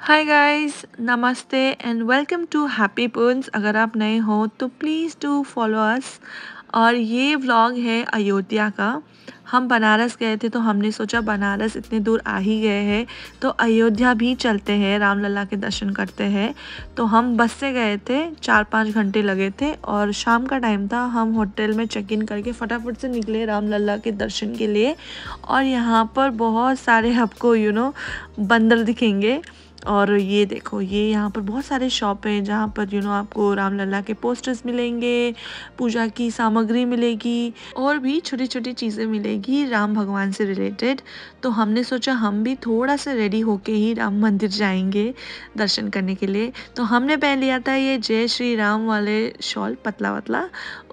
हाय guys नमस्ते and welcome to happy puns अगर आप नए हो तो प्लीज़ टू फॉलो अस और ये व्लॉग है अयोध्या का हम बनारस गए थे तो हमने सोचा बनारस इतने दूर आ ही गए हैं तो अयोध्या भी चलते हैं रामलला के दर्शन करते हैं तो हम बस से गए थे चार पाँच घंटे लगे थे और शाम का टाइम था हम होटल में चेक इन करके फटाफट से निकले रामलला के दर्शन के लिए और यहाँ पर बहुत सारे आपको यू नो बंदर दिखेंगे और ये देखो ये यहाँ पर बहुत सारे शॉप हैं जहाँ पर यू नो आपको रामलला के पोस्टर्स मिलेंगे पूजा की सामग्री मिलेगी और भी छोटी छोटी चीज़ें मिलेगी राम भगवान से रिलेटेड तो हमने सोचा हम भी थोड़ा सा रेडी होके ही राम मंदिर जाएंगे दर्शन करने के लिए तो हमने पहन लिया था ये जय श्री राम वाले शॉल पतला पतला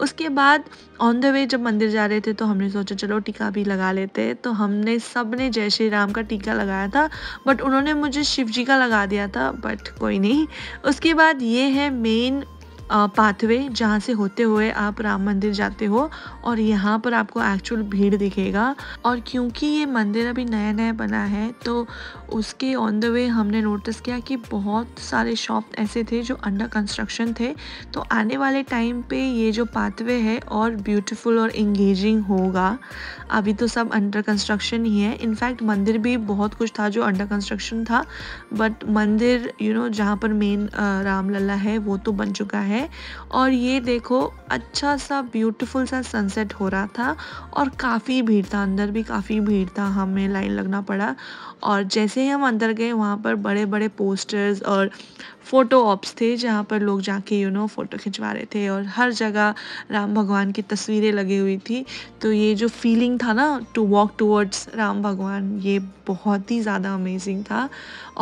उसके बाद ऑन द वे जब मंदिर जा रहे थे तो हमने सोचा चलो टीका भी लगा लेते तो हमने सब ने जय श्री राम का टीका लगाया था बट उन्होंने मुझे शिव जी का लगा दिया था बट कोई नहीं उसके बाद ये है मेन पाथवे जहाँ से होते हुए आप राम मंदिर जाते हो और यहाँ पर आपको एक्चुअल भीड़ दिखेगा और क्योंकि ये मंदिर अभी नया नया बना है तो उसके ऑन द वे हमने नोटिस किया कि बहुत सारे शॉप ऐसे थे जो अंडर कंस्ट्रक्शन थे तो आने वाले टाइम पे ये जो पाथवे है और ब्यूटीफुल और इंगेजिंग होगा अभी तो सब अंडर कंस्ट्रक्शन ही है इनफैक्ट मंदिर भी बहुत कुछ था जो अंडर कंस्ट्रक्शन था बट मंदिर यू नो जहाँ पर मेन रामलला है वो तो बन चुका है है और ये देखो अच्छा सा ब्यूटीफुल सा सनसेट हो रहा था और काफ़ी भीड़ था अंदर भी काफ़ी भीड़ था हमें लाइन लगना पड़ा और जैसे ही हम अंदर गए वहाँ पर बड़े बड़े पोस्टर्स और फ़ोटो ऑप्स थे जहाँ पर लोग जाके यू नो फ़ोटो खिंचवा रहे थे और हर जगह राम भगवान की तस्वीरें लगी हुई थी तो ये जो फीलिंग था ना टू वॉक टूवर्ड्स राम भगवान ये बहुत ही ज़्यादा अमेजिंग था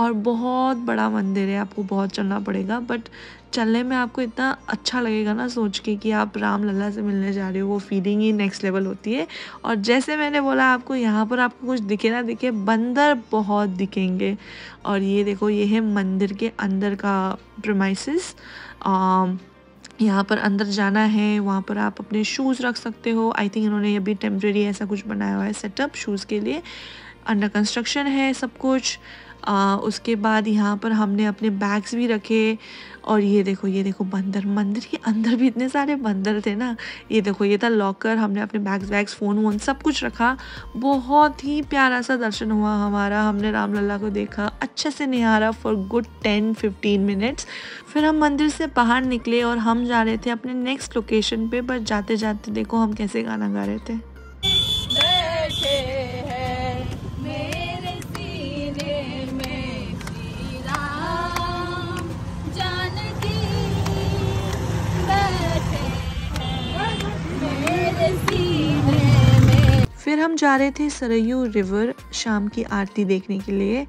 और बहुत बड़ा मंदिर है आपको बहुत चलना पड़ेगा बट चलने में आपको इतना अच्छा लगेगा ना सोच के कि आप राम लल्ला से मिलने जा रहे हो वो फीलिंग ही नेक्स्ट लेवल होती है और जैसे मैंने बोला आपको यहाँ पर आपको कुछ दिखे ना दिखे बंदर बहुत दिखेंगे और ये देखो ये है मंदिर के अंदर का प्रमाइसिस um, यहाँ पर अंदर जाना है वहाँ पर आप अपने शूज़ रख सकते हो आई थिंक इन्होंने अभी टेम्प्रेरी ऐसा कुछ बनाया हुआ है सेटअप शूज़ के लिए अंडर कंस्ट्रक्शन है सब कुछ आ, उसके बाद यहाँ पर हमने अपने बैग्स भी रखे और ये देखो ये देखो बंदर मंदिर के अंदर भी इतने सारे बंदर थे ना ये देखो ये था लॉकर हमने अपने बैग्स वैग्स फ़ोन वोन सब कुछ रखा बहुत ही प्यारा सा दर्शन हुआ हमारा हमने राम लला को देखा अच्छे से निहारा for good ten fifteen minutes फिर हम मंदिर से बाहर निकले और हम जा रहे थे अपने नेक्स्ट लोकेशन पर पर जाते जाते देखो हम कैसे गाना गा रहे थे फिर हम जा रहे थे सरयू रिवर शाम की आरती देखने के लिए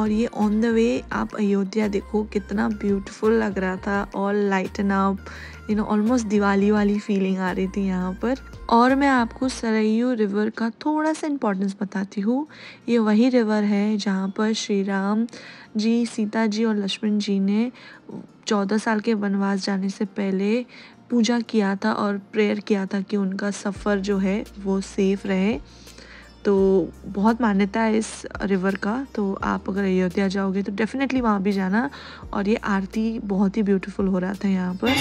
और ये ऑन द वे आप अयोध्या देखो कितना ब्यूटीफुल लग रहा था और lighten up you know almost Diwali वाली फीलिंग आ रही थी यहाँ पर और मैं आपको सरयू रिवर का थोड़ा सा इम्पोर्टेंस बताती हूँ ये वही रिवर है जहाँ पर श्री राम जी सीता जी और लक्ष्मण जी ने चौदह साल के वनवास जाने से पहले पूजा किया था और प्रेयर किया था कि उनका सफ़र जो है वो सेफ़ रहे तो बहुत मान्यता है इस रिवर का तो आप अगर अयोध्या जाओगे तो डेफिनेटली वहाँ भी जाना और ये आरती बहुत ही ब्यूटीफुल हो रहा था यहाँ पर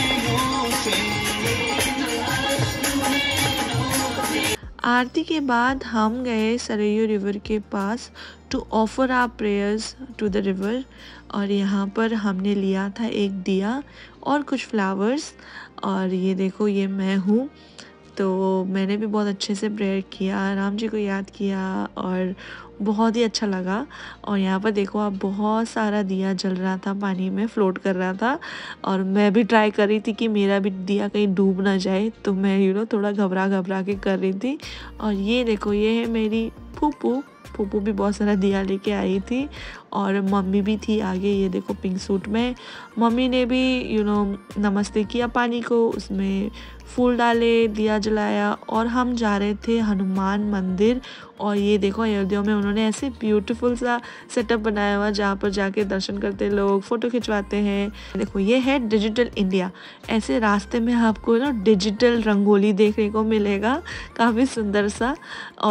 आरती के बाद हम गए सरयू रिवर के पास to offer our prayers to the river और यहाँ पर हमने लिया था एक दिया और कुछ फ्लावर्स और ये देखो ये मैं हूँ तो मैंने भी बहुत अच्छे से प्रेयर किया राम जी को याद किया और बहुत ही अच्छा लगा और यहाँ पर देखो आप बहुत सारा दिया जल रहा था पानी में फ्लोट कर रहा था और मैं भी ट्राई कर रही थी कि मेरा भी दिया कहीं डूब ना जाए तो मैं यू नो थोड़ा घबरा घबरा के कर रही थी और ये देखो ये है मेरी फूफू पुप्पू भी बहुत सारा दिया लेके आई थी और मम्मी भी थी आगे ये देखो पिंक सूट में मम्मी ने भी यू नो नमस्ते किया पानी को उसमें फूल डाले दिया जलाया और हम जा रहे थे हनुमान मंदिर और ये देखो अयोध्या में उन्होंने ऐसे ब्यूटीफुल सा सेटअप बनाया हुआ जहाँ पर जाके दर्शन करते लोग फ़ोटो खिंचवाते हैं देखो ये है डिजिटल इंडिया ऐसे रास्ते में आपको ना डिजिटल रंगोली देखने को मिलेगा काफ़ी सुंदर सा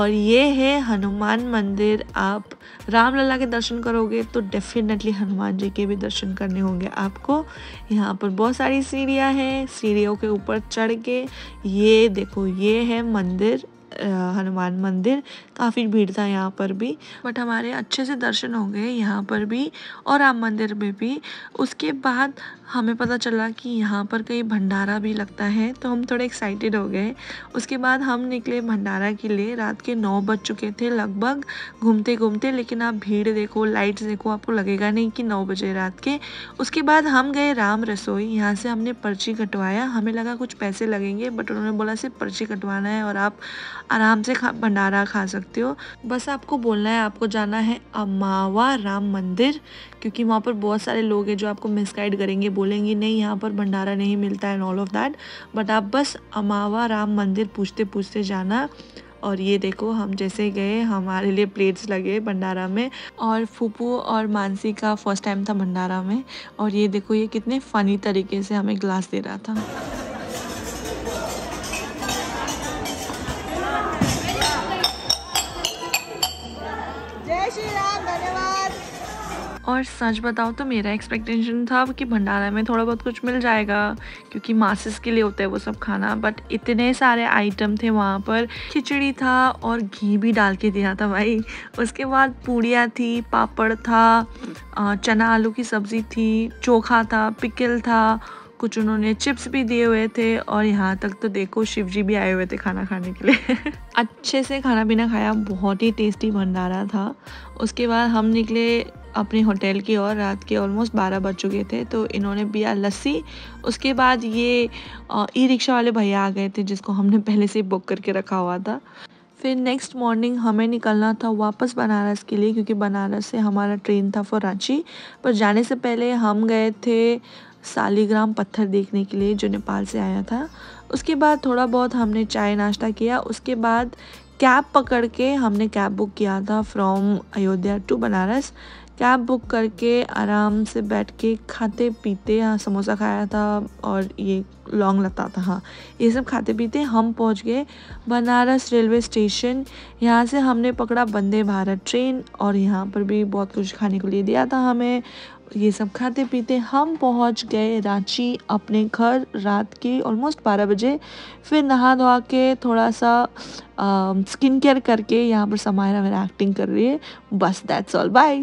और ये है हनुमान मंदिर मंदिर आप रामलला के दर्शन करोगे तो डेफिनेटली हनुमान जी के भी दर्शन करने होंगे आपको यहाँ पर बहुत सारी सीढ़ियाँ हैं सीढ़ियों के ऊपर चढ़ के ये देखो ये है मंदिर हनुमान मंदिर काफ़ी भीड़ था यहाँ पर भी बट हमारे अच्छे से दर्शन हो गए यहाँ पर भी और राम मंदिर में भी उसके बाद हमें पता चला कि यहाँ पर कहीं भंडारा भी लगता है तो हम थोड़े एक्साइटेड हो गए उसके बाद हम निकले भंडारा के लिए रात के नौ बज चुके थे लगभग घूमते घूमते लेकिन आप भीड़ देखो लाइट्स देखो आपको लगेगा नहीं कि नौ बजे रात के उसके बाद हम गए राम रसोई यहाँ से हमने पर्ची कटवाया हमें लगा कुछ पैसे लगेंगे बट उन्होंने बोला सिर्फ पर्ची कटवाना है और आप आराम से खा भंडारा खा सकते सकते हो बस आपको बोलना है आपको जाना है अमावा राम मंदिर क्योंकि वहाँ पर बहुत सारे लोग हैं जो आपको मिसगाइड करेंगे बोलेंगे नहीं यहाँ पर भंडारा नहीं मिलता and all of that but आप बस अमावा राम मंदिर पूछते पूछते जाना और ये देखो हम जैसे गए हमारे लिए प्लेट्स लगे भंडारा में और फूपू और मानसी का फर्स्ट टाइम था भंडारा में और ये देखो ये कितने फ़नी तरीके से हमें ग्लास दे रहा था और सच बताओ तो मेरा एक्सपेक्टेशन था कि भंडारा में थोड़ा बहुत कुछ मिल जाएगा क्योंकि मासिस के लिए होता है वो सब खाना बट इतने सारे आइटम थे वहाँ पर खिचड़ी था और घी भी डाल के दिया था भाई उसके बाद पूड़िया थी पापड़ था चना आलू की सब्ज़ी थी चोखा था पिकल था कुछ उन्होंने चिप्स भी दिए हुए थे और यहाँ तक तो देखो शिव जी भी आए हुए थे खाना खाने के लिए अच्छे से खाना पीना खाया बहुत ही टेस्टी भंडारा था उसके बाद हम निकले अपने होटल की और रात के ऑलमोस्ट बारह बज चुके थे तो इन्होंने पिया लस्सी उसके बाद ये ई रिक्शा वाले भैया आ गए थे जिसको हमने पहले से बुक करके रखा हुआ था फिर नेक्स्ट मॉर्निंग हमें निकलना था वापस बनारस के लिए क्योंकि बनारस से हमारा ट्रेन था फॉर रांची पर जाने से पहले हम गए थे सालीग्राम पत्थर देखने के लिए जो नेपाल से आया था उसके बाद थोड़ा बहुत हमने चाय नाश्ता किया उसके बाद कैब पकड़ के हमने कैब बुक किया था from Ayodhya to Banaras cab book करके आराम से बैठ के खाते पीते यहाँ समोसा खाया था और ये लॉन्ग लता था हाँ ये सब खाते पीते हम पहुँच गए बनारस रेलवे स्टेशन यहाँ से हमने पकड़ा वंदे भारत ट्रेन और यहाँ पर भी बहुत कुछ खाने को लिए दिया था हमें ये सब खाते पीते हम पहुंच गए रांची अपने घर रात के ऑलमोस्ट बारह बजे फिर नहा धोआ के थोड़ा सा आ, स्किन केयर करके यहाँ पर समायरा मेरा एक्टिंग कर रही है बस दैट्स ऑल बाय